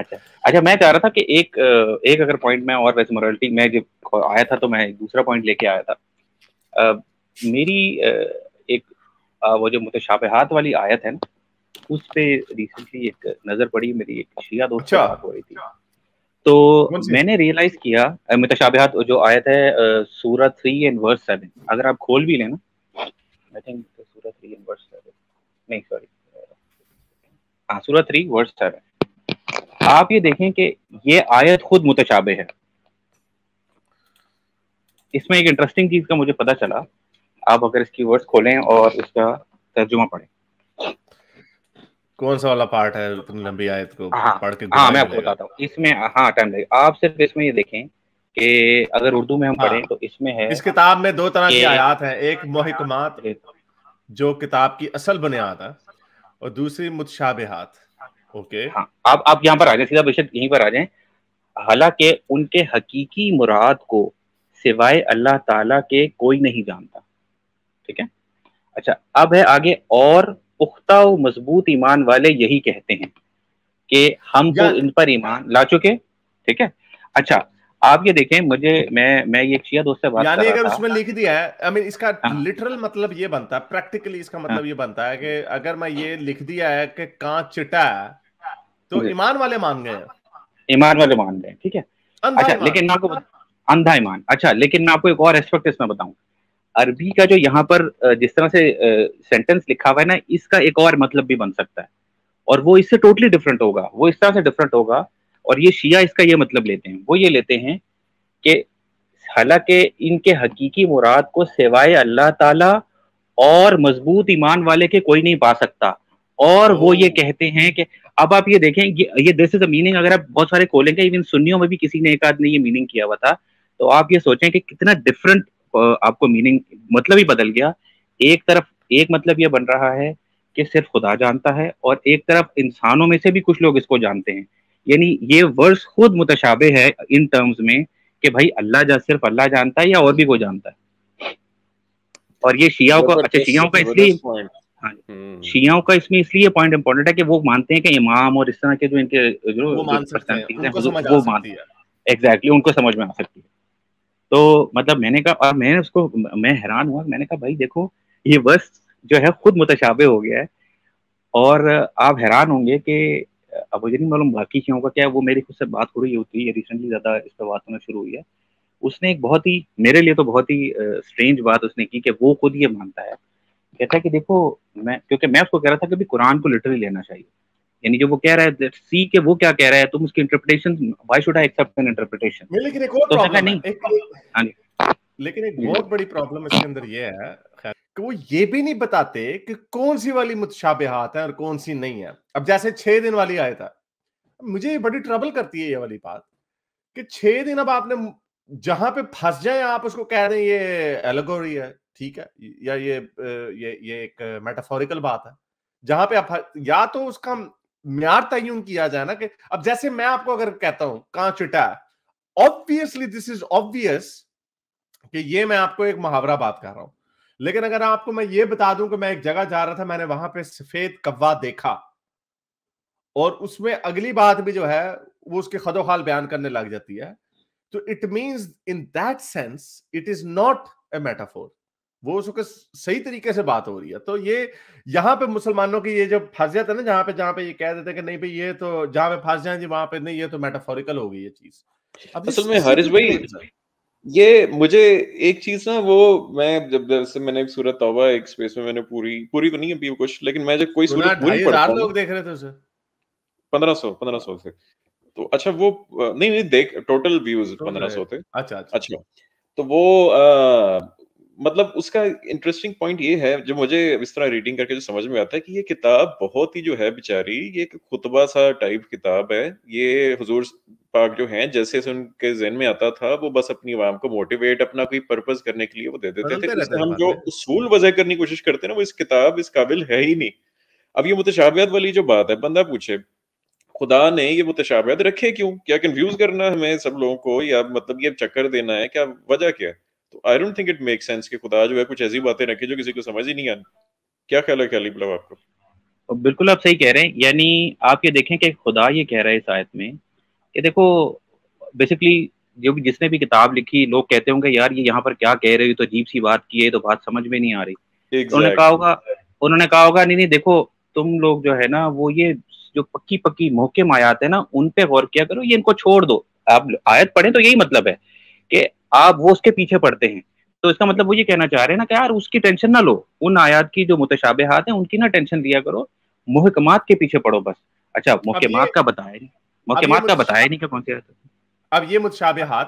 अच्छा अच्छा मैं कह रहा था कि एक एक अगर पॉइंट मैं और वैसे मोरलिटी मैं जब आया था तो मैं एक दूसरा पॉइंट लेके आया था आ, मेरी एक आ, वो जो मुझे हाथ वाली आयत है ना उस पे रिसेंटली एक नजर पड़ी मेरी एक शिया दोस्त अच्छा। हो रही थी तो मैंने रियलाइज किया मुतशाबहात जो आयत है सूरत थ्री एंड वर्स सेवन अगर आप खोल भी लेना आई थिंक सूरत थ्री एंड वर्स सेवन नहीं सॉरी हाँ सूरत थ्री वर्स सेवन आप ये देखें कि ये आयत खुद मुतशाबे है इसमें एक इंटरेस्टिंग चीज का मुझे पता चला आप अगर इसकी वर्ड्स खोलें और इसका तर्जुमा पढ़ें कौन सा वाला पार्ट है इतनी लंबी आयत को हाँ, पढ़ के हाँ मैं आपको बताता हूँ इसमें हाँ टाइम लगे आप सिर्फ इसमें ये देखें कि अगर उर्दू में हम हाँ, पढ़ें तो इसमें है इस किताब में दो तरह की आयात है एक मोहकमात जो किताब की असल बुनियाद है और दूसरी मुतशाबेहात ओके हाँ आप आप यहाँ पर आ जाए सीधा बेशक यहीं पर आ जाए हालांकि उनके हकीकी मुराद को सिवाय अल्लाह ताला के कोई नहीं जानता ठीक है अच्छा अब है आगे और पुख्ता और मजबूत ईमान वाले यही कहते हैं कि हम तो इन पर ईमान ला चुके ठीक है अच्छा आप ये देखें मुझे मैं मैं ये शिया दोस्त से बात यानी अगर उसमें लिख दिया है आई I मीन mean, इसका लिटरल हाँ। मतलब ये बनता है प्रैक्टिकली इसका मतलब हाँ। ये बनता है कि अगर मैं ये लिख दिया है कि कांच चिटा है तो ईमान वाले मान गए ईमान वाले मान गए ठीक है अच्छा लेकिन मैं आपको अंधा ईमान अच्छा लेकिन मैं आपको एक और एस्पेक्ट इसमें बताऊं अरबी का जो यहाँ पर जिस तरह से सेंटेंस लिखा हुआ है ना इसका एक और मतलब भी बन सकता है और वो इससे टोटली डिफरेंट होगा वो इस तरह से डिफरेंट होगा और ये शिया इसका ये मतलब लेते हैं वो ये लेते हैं कि हालांकि इनके हकीकी मुराद को सिवाय अल्लाह ताला और मजबूत ईमान वाले के कोई नहीं पा सकता और वो ये कहते हैं कि अब आप ये देखें ये दिस इज अ मीनिंग अगर आप बहुत सारे खोलेंगे इवन सुनियों में भी किसी ने एक आदमी ये मीनिंग किया हुआ था तो आप ये सोचें कि कितना डिफरेंट आपको मीनिंग मतलब ही बदल गया एक तरफ एक मतलब ये बन रहा है कि सिर्फ खुदा जानता है और एक तरफ इंसानों में से भी कुछ लोग इसको जानते हैं यानी ये वर्ड्स खुद मुतशाबे है इन टर्म्स में कि भाई अल्लाह जा सिर्फ अल्लाह जानता है या और भी कोई जानता है और ये शियाओं को अच्छा शियाओं का इसलिए हाँ हम्म। शियाओं का इसमें इसलिए पॉइंट इम्पोर्टेंट है कि वो मानते हैं कि इमाम और इस तरह के जो इनके जो वो मानते हैं एग्जैक्टली उनको समझ में आ सकती है तो मतलब मैंने कहा और मैंने उसको मैं हैरान हुआ मैंने कहा भाई देखो ये बस जो है खुद मुतशाबे हो गया है और आप हैरान होंगे कि अब मुझे नहीं मालूम बाकी शियों का क्या है वो मेरी खुद से बात हो रही होती है रिसेंटली ज़्यादा इस पर बात होना शुरू हुई है उसने एक बहुत ही मेरे लिए तो बहुत ही स्ट्रेंज बात उसने की कि वो खुद ये मानता है कहता है कि देखो मैं क्योंकि मैं उसको कह रहा था कि कुरान को लिटरली लेना चाहिए यानी जो वो कह रहा है सी के वो क्या कह रहा है तुम उसकी interpretation why should I accept an interpretation लेकिन एक और प्रॉब्लम तो नहीं एक, एक, हाँ लेकिन एक बहुत बड़ी प्रॉब्लम इसके अंदर ये है कि वो ये भी नहीं बताते कि कौन सी वाली मुतशाबेहात है और कौन सी नहीं है अब जैसे छह दिन वाली आयत है मुझे ये बड़ी ट्रबल करती है ये वाली बात कि छह दिन अब आपने जहां पे फंस जाए आप उसको कह रहे हैं ये एलेगोरी है ठीक है या ये ये ये एक मेटाफोरिकल बात है जहां पे आप या तो उसका म्यार तयन किया जाए ना कि अब जैसे मैं आपको अगर कहता हूं कहां चिटा ऑब्वियसली दिस इज ऑब्वियस कि ये मैं आपको एक मुहावरा बात कर रहा हूं लेकिन अगर आपको मैं ये बता दूं कि मैं एक जगह जा रहा था मैंने वहां पे सफेद कव्वा देखा और उसमें अगली बात भी जो है वो उसके खदोखाल बयान करने लग जाती है तो it means in that sense it is not a metaphor वो उसके सही तरीके से बात हो रही है तो ये यहाँ पे मुसलमानों की ये जो फर्जियत है ना जहाँ पे जहाँ पे ये कह देते हैं कि नहीं भाई ये तो जहाँ पे फंस जाए वहां पे नहीं ये तो मेटाफोरिकल हो गई ये चीज असल में हरीश भाई ये मुझे एक चीज ना वो मैं जब से मैंने एक सूरत तौबा एक स्पेस में मैंने पूरी पूरी तो नहीं अभी कुछ लेकिन मैं जब कोई सूरत पूरी पढ़ता हूं लोग देख रहे थे उसे 1500 1500 से तो अच्छा वो नहीं नहीं देख टोटल व्यूज 1500 थे अच्छा, अच्छा अच्छा अच्छा तो वो मतलब उसका इंटरेस्टिंग पॉइंट ये है जो मुझे इस तरह रीडिंग करके जो समझ में आता है कि ये किताब बहुत ही जो है बेचारी ये एक खुतबा सा टाइप किताब है ये हजूर पाक जो है जैसे से उनके जहन में आता था वो बस अपनी आवाम को मोटिवेट अपना कोई पर्पज करने के लिए वो दे देते थे हम जो उसूल वजह करने की कोशिश करते ना वो इस किताब इस काबिल है ही नहीं अब ये मुतशाबियत वाली जो बात है बंदा पूछे खुदा ने ये मुतशाबियत रखे क्यों क्या कंफ्यूज करना है हमें सब लोगों को या मतलब ये चक्कर देना है क्या वजह क्या है तो I don't think it make sense कि खुदा जो है कुछ ऐसी बातें रखे जो किसी को समझ ही नहीं आनी क्या ख्याल है ख्याली मतलब आपको बिल्कुल आप सही कह रहे हैं यानी आप ये देखें कि खुदा ये कह रहा है इस आयत में कि देखो बेसिकली जो भी जिसने भी किताब लिखी लोग कहते होंगे यार ये यहाँ पर क्या कह रहे हो तो अजीब सी बात की है तो बात समझ में नहीं आ रही exactly. तो उन्होंने कहा होगा उन्होंने कहा होगा नहीं नहीं देखो तुम लोग जो है ना वो ये जो पक्की पक्की मौके आयात है ना उन पे गौर किया करो ये इनको छोड़ दो आप आयत पढ़े तो यही मतलब है कि आप वो उसके पीछे पड़ते हैं तो इसका मतलब वो ये कहना चाह रहे हैं ना कि यार उसकी टेंशन ना लो उन आयात की जो मुतशाबे हाथ है उनकी ना टेंशन लिया करो मुहकमात के पीछे पड़ो बस अच्छा मुहकमात का बताया नहीं मुहकमात का बताया नहीं क्या कौन से अब ये मुतशाबे हाथ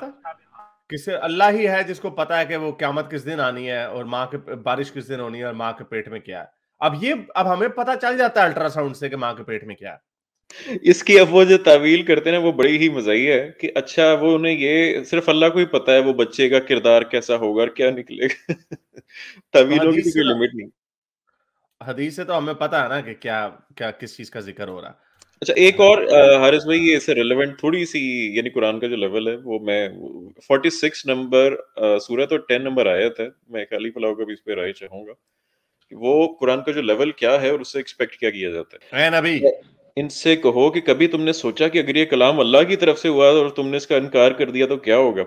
किसे अल्लाह ही है जिसको पता है कि वो क्यामत किस दिन आनी है और माँ के बारिश किस दिन होनी है और माँ के पेट में क्या है अब ये अब हमें पता चल जाता है अल्ट्रासाउंड से कि माँ के पेट में क्या है इसकी अब वो जो तावील करते हैं ना वो बड़ी ही मजाही है कि अच्छा वो उन्हें ये सिर्फ अल्लाह को ही पता है वो बच्चे का किरदार कैसा होगा और क्या निकलेगा तावीलों की कोई लिमिट नहीं हदीस से तो हमें पता है ना कि क्या क्या किस चीज का जिक्र हो रहा अच्छा एक और हारिस भाई ये इससे रिलेवेंट थोड़ी सी यानी कुरान का जो लेवल है वो मैं 46 नंबर सूरत और 10 नंबर आयत है मैं खाली फलाव का भी इस पे राय चाहूंगा वो कुरान का जो लेवल क्या है और उससे एक्सपेक्ट क्या किया जाता है इनसे कहो कि कभी तुमने सोचा कि अगर ये कलाम अल्लाह की तरफ से हुआ और तुमने इसका इनकार कर दिया तो क्या होगा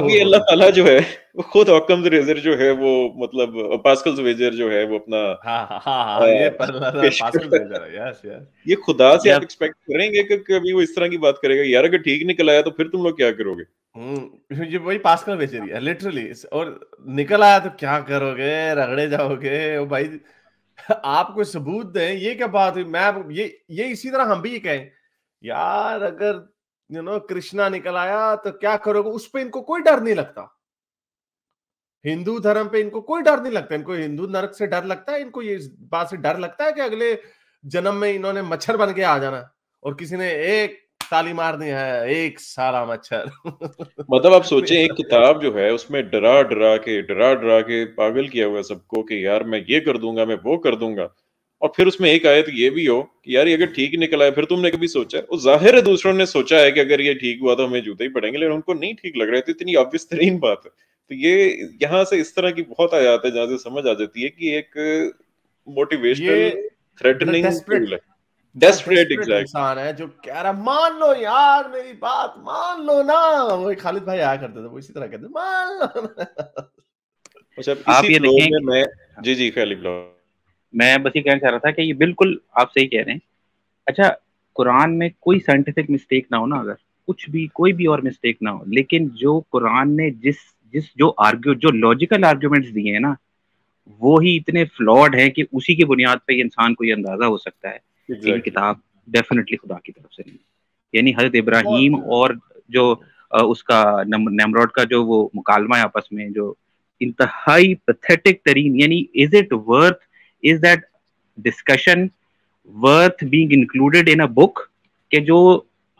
अभी अल्लाह ताला जो है वो खुद हकम रेजर जो है वो मतलब पास्कल वेजर जो है वो अपना हाँ, हाँ, हाँ, हाँ ये, पास्कल यास, यास। ये खुदा से आप एक्सपेक्ट करेंगे कि कभी वो इस तरह की बात करेगा यार अगर ठीक निकल आया तो फिर तुम लोग क्या करोगे हम्म, ये वही पास्कल वेजर ही है लिटरली और निकल आया तो क्या करोगे रगड़े जाओगे भाई आपको सबूत दें ये क्या बात हुई मैं ये ये इसी तरह हम भी ये कहें यार अगर यू नो कृष्णा निकल आया तो क्या करोगे उस पर इनको कोई डर नहीं लगता हिंदू धर्म पे इनको कोई डर नहीं लगता इनको हिंदू नरक से डर लगता है इनको ये इस बात से डर लगता है कि अगले जन्म में इन्होंने मच्छर बन के आ जाना और किसी ने एक ताली मारनी है एक सारा मच्छर मतलब आप सोचें एक किताब जो है उसमें डरा डरा के डरा डरा के पागल किया हुआ सबको कि यार मैं ये कर दूंगा मैं वो कर दूंगा और फिर उसमें एक आयत ये भी हो कि यार ये अगर ठीक निकला है फिर तुमने कभी सोचा है जाहिर है दूसरों ने सोचा है कि अगर ये ठीक हुआ तो हमें जूते ही पड़ेंगे लेकिन उनको नहीं ठीक लग रहे थे तो इतनी ऑब्वियस तरीन बात है तो ये यहाँ से इस तरह की बहुत आयात है जहाँ से समझ आ जाती है कि एक मोटिवेशनल थ्रेटनिंग है डेस्परेट इंसान है जो कह रहा मान लो यार मेरी बात मान लो ना वो खालिद भाई आया करते थे वो इसी तरह कहते मान लो अच्छा आप ये देखें मैं जी जी ब्लॉग मैं बस ये कहना चाह रहा था कि ये बिल्कुल आप सही कह रहे हैं अच्छा कुरान में कोई साइंटिफिक मिस्टेक ना हो ना अगर कुछ भी कोई भी और मिस्टेक ना हो लेकिन जो कुरान ने जिस जिस जो आर्ग्यू जो लॉजिकल आर्ग्यूमेंट्स दिए हैं ना वो ही इतने फ्लॉड हैं कि उसी की बुनियाद पर इंसान को ये अंदाजा हो सकता है exactly. किताब डेफिनेटली खुदा की तरफ से नहीं यानी हजरत इब्राहिम और जो उसका नमरोड का जो वो मुकालमा है आपस में जो इंतहाई पथेटिक तरीन यानी is it worth is that discussion worth being included in a book के जो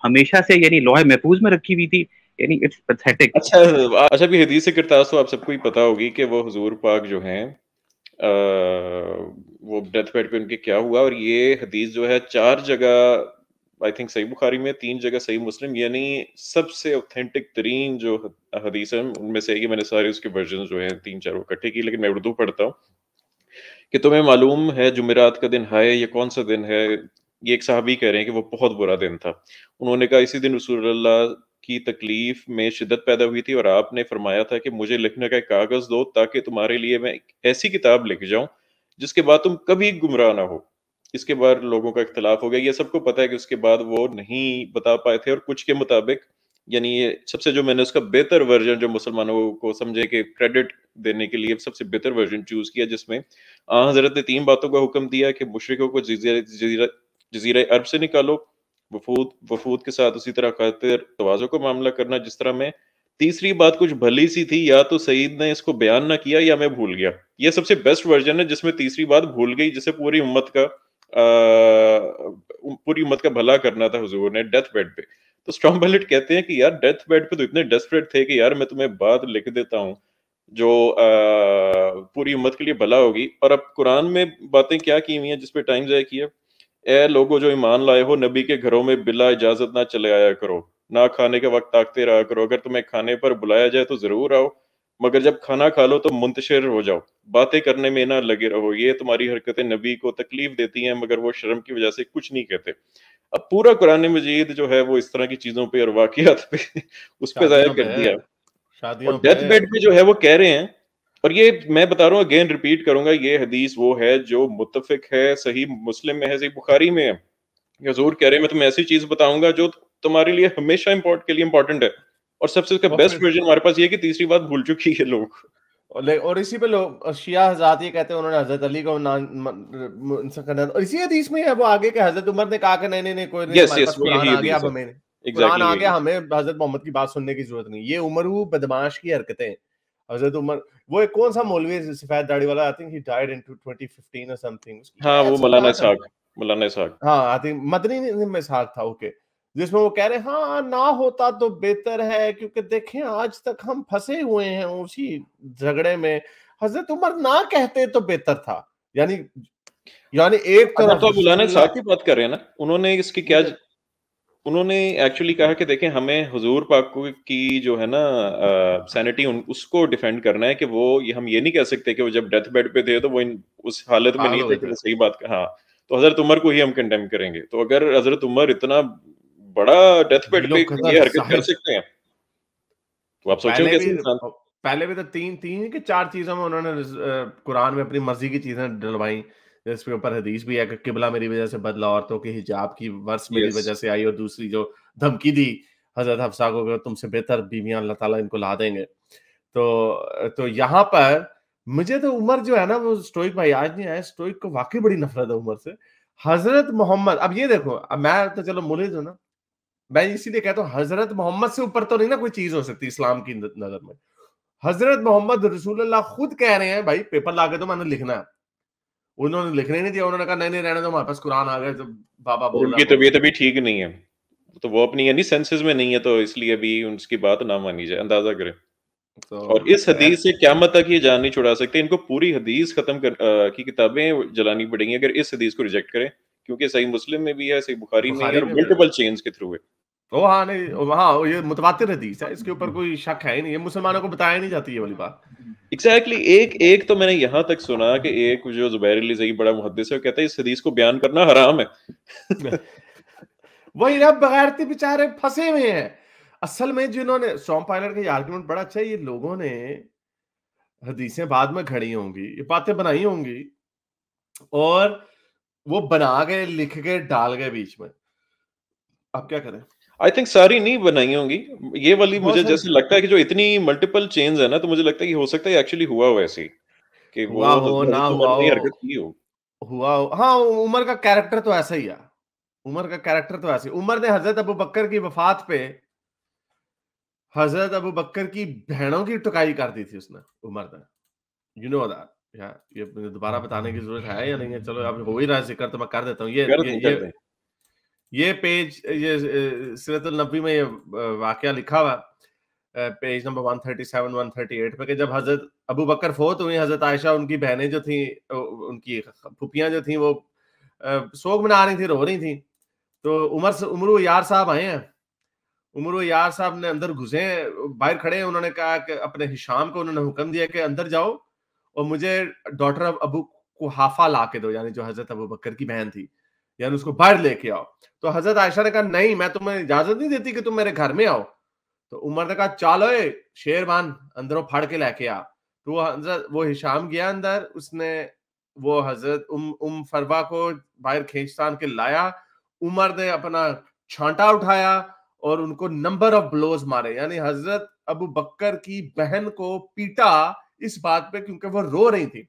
हमेशा से यानी लोहे महफूज में रखी हुई थी यानी इट्स पैथेटिक अच्छा अच्छा भी हदीस किरतास तो आप सबको ही पता होगी कि वो हुजूर पाक जो हैं वो डेथ बेड पे उनके क्या हुआ और ये हदीस जो है चार जगह आई थिंक सही बुखारी में तीन जगह सही मुस्लिम यानी सबसे ऑथेंटिक तरीन जो हदीस है उनमें से मैंने सारे उसके वर्जन जो है तीन चार इकट्ठे की लेकिन मैं उर्दू पढ़ता हूँ कि तुम्हें मालूम है जुमेरात का दिन है ये कौन सा दिन है ये एक साहबी कह रहे हैं कि वो बहुत बुरा दिन था उन्होंने कहा इसी दिन रसूल की तकलीफ में शिद्दत पैदा हुई थी और आपने फरमाया था कि मुझे लिखने का एक कागज़ दो ताकि तुम्हारे लिए मैं ऐसी किताब लिख जाऊं जिसके बाद तुम कभी गुमराह ना हो इसके बाद लोगों का इख्तलाफ हो गया ये सबको पता है कि उसके बाद वो नहीं बता पाए थे और कुछ के मुताबिक यानी ये सबसे जो मैंने उसका बेहतर वर्जन जो मुसलमानों को समझे कि क्रेडिट देने के लिए सबसे बेहतर वर्जन चूज किया जिसमें आ हाँ, हजरत ने तीन बातों का हुक्म दिया कि मुशरकों को जजीरा अरब से निकालो वफूद वफूद के साथ उसी तरह खातिर तो को मामला करना जिस तरह मैं तीसरी बात कुछ भली सी थी या तो सईद ने इसको बयान ना किया या मैं भूल गया ये सबसे बेस्ट वर्जन है जिसमें तीसरी बात भूल गई जिसे पूरी उम्मत का आ, पूरी उम्मत का भला करना था हुजूर ने डेथ बेड पे तो स्ट्रॉन्ग बैलेट कहते हैं कि यार डेथ बेड पे तो इतने डेस्परेट थे कि यार मैं तुम्हें बात लिख देता हूँ जो आ, पूरी उम्मत के लिए भला होगी और अब कुरान में बातें क्या की हुई है जिसपे टाइम जाया किया ए लोगों जो ईमान लाए हो नबी के घरों में बिला इजाजत ना चले आया करो ना खाने का वक्त ताकते रहा करो अगर तुम्हें खाने पर बुलाया जाए तो जरूर आओ मगर जब खाना खा लो तो मुंतशिर हो जाओ बातें करने में ना लगे रहो ये तुम्हारी हरकतें नबी को तकलीफ देती हैं मगर वो शर्म की वजह से कुछ नहीं कहते अब पूरा कुरान मजीद जो है वो इस तरह की चीजों पे और वाकियात पे उस पर जाहिर कर दिया और डेथ बेड पे जो है वो कह रहे हैं और ये मैं बता रहा हूँ अगेन रिपीट करूंगा ये हदीस वो है जो मुतफिक है सही मुस्लिम में है सही बुखारी में है जरूर कह रहे हैं मैं तुम्हें ऐसी चीज बताऊंगा जो तुम्हारे लिए हमेशा इम्पोर्ट के लिए इम्पोर्टेंट है और सबसे उसका बेस्ट वर्जन हमारे पास ये कि तीसरी बात भूल चुकी है लोग और इसी पे लोग शिया हजरत ये कहते हैं उन्होंने हजरत अली को नान और इसी हदीस में है वो आगे के हजरत उमर ने कहा कि नहीं नहीं कोई नहीं हमारे पास कुरान आ गया अब हमें कुरान आ गया हमें हजरत मोहम्मद की बात सुनने की जरूरत नहीं ये उमर वो बदमाश की हरकतें हजरत उमर वो एक कौन सा मौलवी सफेद दाढ़ी वाला I think he died in 2015 और समथिंग हां वो मौलाना साहब मौलाना इसहाक हाँ आई मदनी इसहाक था ओके जिसमें वो कह रहे हाँ ना होता तो बेहतर है क्योंकि देखें आज तक हम फंसे हुए हैं उसी झगड़े में हजरत उमर ना कहते तो बेहतर था यानी यानी एक अच्छा, तरफ तो बुलाने साहब की बात कर रहे हैं ना उन्होंने इसकी क्या ज... उन्होंने एक्चुअली कहा कि देखें हमें हुजूर पाक की जो है ना सैनिटी उसको डिफेंड करना है कि वो हम ये नहीं कह सकते कि वो जब डेथ बेड पे थे तो वो इन, उस हालत में हाँ, नहीं तो थे तो। सही बात हाँ तो हजरत उमर को ही हम कंडेम करेंगे तो अगर हजरत उमर इतना बड़ा डेथ बेड पे ये हरकत कर सकते हैं तो आप सोचो कैसे इंसान पहले भी तो तीन तीन के चार चीजों में उन्होंने कुरान में अपनी मर्जी की चीजें डलवाई जिसके ऊपर हदीस भी है कि किबला मेरी वजह से बदला औरतों के हिजाब की वर्ष मेरी yes. वजह से आई और दूसरी जो धमकी दी हजरत हफ्सा को तुमसे बेहतर बीवियां अल्लाह ताला इनको ला देंगे तो तो यहाँ पर मुझे तो उमर जो है ना वो स्टोइक भाई आज नहीं आया स्टोइक को वाकई बड़ी नफरत है उमर से हजरत मोहम्मद अब ये देखो अब मैं तो चलो मुलिज हूं ना मैं इसीलिए कहता हूँ हजरत मोहम्मद से ऊपर तो नहीं ना कोई चीज हो सकती इस्लाम की नजर में हजरत मोहम्मद रसूल खुद कह रहे हैं भाई पेपर ला के तो मैंने लिखना है उन्होंने लिखने नहीं दिया उन्होंने कहा नहीं नहीं रहने दो हमारे पास कुरान आ गए तो बाबा बोल उनकी तबीयत अभी ठीक नहीं है तो वो अपनी यानी सेंसेस में नहीं है तो इसलिए अभी उनकी बात ना मानी जाए अंदाजा करें So, तो और इस हदीस से क्या मत तक ये जान नहीं छुड़ा सकते इनको पूरी हदीस खत्म कर आ, की किताबें जलानी पड़ेंगी अगर इस हदीस को रिजेक्ट करें क्योंकि सही मुस्लिम में भी है सही बुखारी, बुखारी में, है मल्टीपल चेंज के थ्रू है ओ हाँ नहीं हाँ ये मुतवातिर हदीस है इसके ऊपर कोई शक है ही नहीं ये मुसलमानों को बताया नहीं जाती ये वाली बात एग्जैक्टली exactly, एक एक तो मैंने यहाँ तक सुना कि एक जो जुबैर अली जई बड़ा मुहदस है वो कहता है इस हदीस को बयान करना हराम है वही ना बगैरती बेचारे फंसे हुए हैं असल में जिन्होंने स्टॉम पायलट का ये आर्ग्यूमेंट बड़ा अच्छा है ये लोगों ने हदीसें बाद में खड़ी होंगी ये बातें बनाई होंगी और वो बना गए लिख गए डाल गए बीच में अब क्या करें आई थिंक सारी नहीं बनाई होंगी ये वाली मुझे जैसे लगता है कि जो इतनी मल्टीपल चेंज है ना तो मुझे लगता है कि हो सकता है एक्चुअली हुआ हो ऐसे कि वो हुआ हो ना हुआ हो हरकत की हो हुआ हो हाँ उमर का कैरेक्टर तो ऐसा ही है उमर का कैरेक्टर तो ऐसे उमर ने हजरत अबू बकर की वफात पे हजरत अबू बकर की बहनों की टुकाई कर दी थी उसने उमर ने यू नो दैट या ये दोबारा बताने की जरूरत है या नहीं है चलो अब हो ही रहा जिक्र तो मैं कर देता हूँ ये ये, ये, ये पेज ये सिरतुल नबी में ये वाकया लिखा हुआ पेज नंबर 137 138 पे कि जब हजरत अबू बकर फोत हुई हजरत आयशा उनकी बहनें जो थी उनकी फुफियां जो थी वो सोग मना रही थी रो रही थी तो उमर उमरू यार साहब आए हैं उमर यार साहब ने अंदर घुसे बाहर खड़े हैं उन्होंने कहा कि अपने हिशाम को उन्होंने हुक्म दिया कि अंदर जाओ और मुझे डॉटर अबू को हाफा ला के दो यानी जो हजरत अबू बकर की बहन थी यानी उसको बाहर लेके आओ तो हजरत आयशा ने कहा नहीं मैं तुम्हें इजाजत नहीं देती कि तुम मेरे घर में आओ तो उमर ने कहा चलो ए शेरबान अंदरों फाड़ के लेके आ तो वो हजरत वो हिशाम गया अंदर उसने वो हजरत उम उम फरवा को बाहर खींच के लाया उमर ने अपना छांटा उठाया और उनको नंबर ऑफ ब्लोज मारे यानी हजरत अबू बकर की बहन को पीटा इस बात पे क्योंकि वो रो रही थी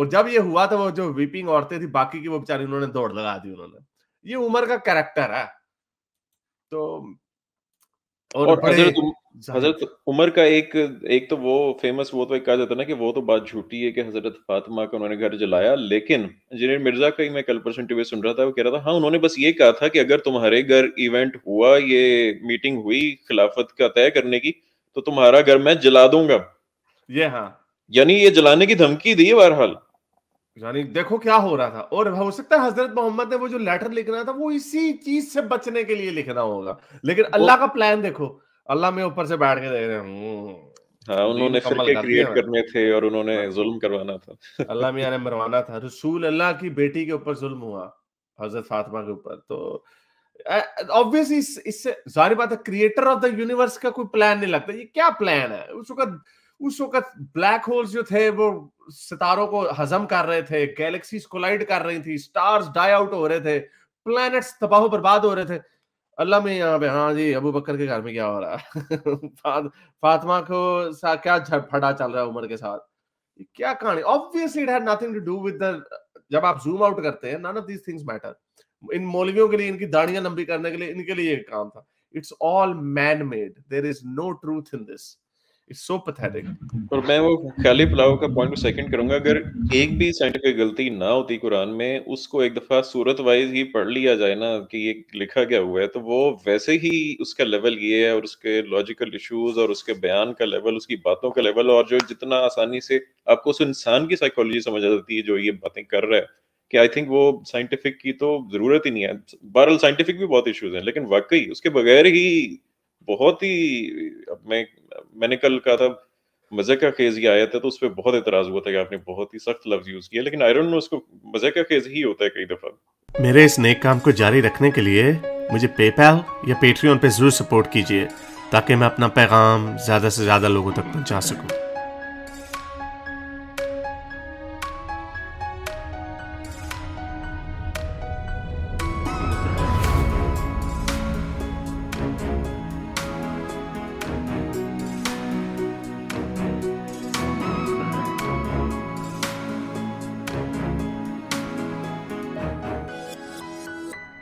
और जब ये हुआ तो वो जो वीपिंग औरतें थी बाकी की वो बेचारी उन्होंने दौड़ लगा दी उन्होंने ये उमर का कैरेक्टर है तो और, और हजरत हजरत उमर का एक एक तो वो फेमस वो तो एक कहा जाता है ना कि वो तो बात झूठी है कि हजरत फातिमा का उन्होंने घर जलाया लेकिन इंजीनियर मिर्जा का ही मैं कल परसेंट टीवी सुन रहा था वो कह रहा था हाँ उन्होंने बस ये कहा था कि अगर तुम्हारे घर इवेंट हुआ ये मीटिंग हुई खिलाफत का तय करने की तो तुम्हारा घर मैं जला दूंगा ये हाँ यानी ये जलाने की धमकी दी है बहरहाल यानी देखो क्या हो रहा था और हो सकता है हजरत मोहम्मद ने वो जो लेटर लिखना था वो इसी चीज से बचने के लिए लिखना होगा लेकिन अल्लाह का प्लान देखो अल्लाह में ऊपर से बैठ के दे रहे हूँ हाँ, उन्होंने फिरके क्रिएट करने थे और उन्होंने हाँ। जुल्म करवाना था अल्लाह ने मरवाना था रसूल अल्लाह की बेटी के ऊपर जुल्म हुआ हजरत फातिमा के ऊपर तो ऑब्वियसली इससे सारी बात है क्रिएटर ऑफ द यूनिवर्स का कोई प्लान नहीं लगता ये क्या प्लान है उसका उस वक्त ब्लैक होल्स जो थे वो सितारों को हजम कर रहे थे गैलेक्सीज कोलाइड कर रही थी स्टार्स डाई आउट हो रहे थे प्लैनेट्स तबाह बर्बाद हो रहे थे अल्लाह में यहाँ पे हाँ जी अबू बकर के घर में क्या हो रहा है फातिमा को सा क्या फटा चल रहा है उम्र के साथ क्या कहानी obviously it had nothing to do with the जब आप जूम आउट करते हैं none of these things matter इन मौलवियों के लिए इनकी दाढ़ियां लंबी करने के लिए इनके लिए काम था it's all man made there is no truth in this it's so pathetic और मैं वो खाली पुलाव का पॉइंट को सेकंड करूंगा अगर एक भी साइंटिफिक गलती ना होती कुरान में उसको एक दफा सूरत वाइज ही पढ़ लिया जाए ना कि ये लिखा गया हुआ है तो वो वैसे ही उसका लेवल ये है और उसके लॉजिकल इश्यूज और उसके बयान का लेवल उसकी बातों का लेवल और जो जितना आसानी से आपको उस इंसान की साइकोलॉजी समझ आ जाती है जो ये बातें कर रहा है कि आई थिंक वो साइंटिफिक की तो जरूरत ही नहीं है बहरहाल साइंटिफिक भी बहुत इश्यूज हैं लेकिन वाकई उसके बगैर ही बहुत ही मैं मैंने कल कहा था मजे का खेज ही आया था तो उस पर बहुत एतराज हुआ था कि आपने बहुत ही सख्त लफ्ज यूज किया लेकिन आयरन में उसको मजे का खेज ही होता है कई दफा मेरे इस नेक काम को जारी रखने के लिए मुझे पेपैल या पेट्रियन पे जरूर सपोर्ट कीजिए ताकि मैं अपना पैगाम ज्यादा से ज्यादा लोगों तक पहुंचा सकूं